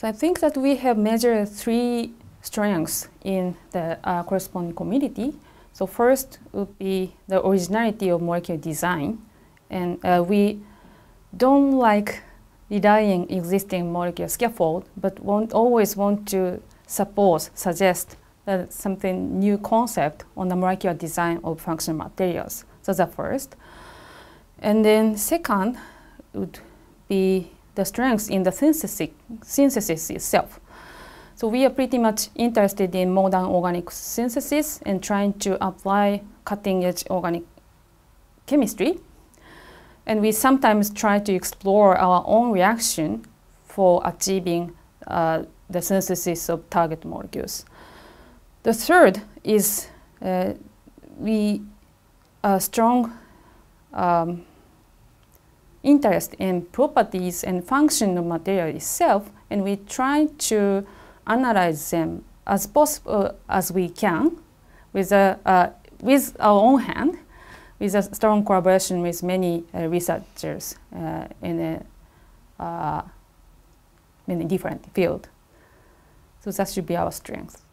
So I think that we have measured three strengths in the uh, corresponding community. So first would be the originality of molecular design. And uh, we don't like relying existing molecular scaffold, but won't always want to suppose, suggest that uh, something new concept on the molecular design of functional materials. So the first. And then second would be the strength in the synthesis, itself. So we are pretty much interested in modern organic synthesis and trying to apply cutting-edge organic chemistry. And we sometimes try to explore our own reaction for achieving uh, the synthesis of target molecules. The third is uh, we are strong um, interest in properties and function of material itself, and we try to analyze them as possible uh, as we can with, a, uh, uh, with our own hand, with a strong collaboration with many uh, researchers uh, in a, many uh, different field. So that should be our strength.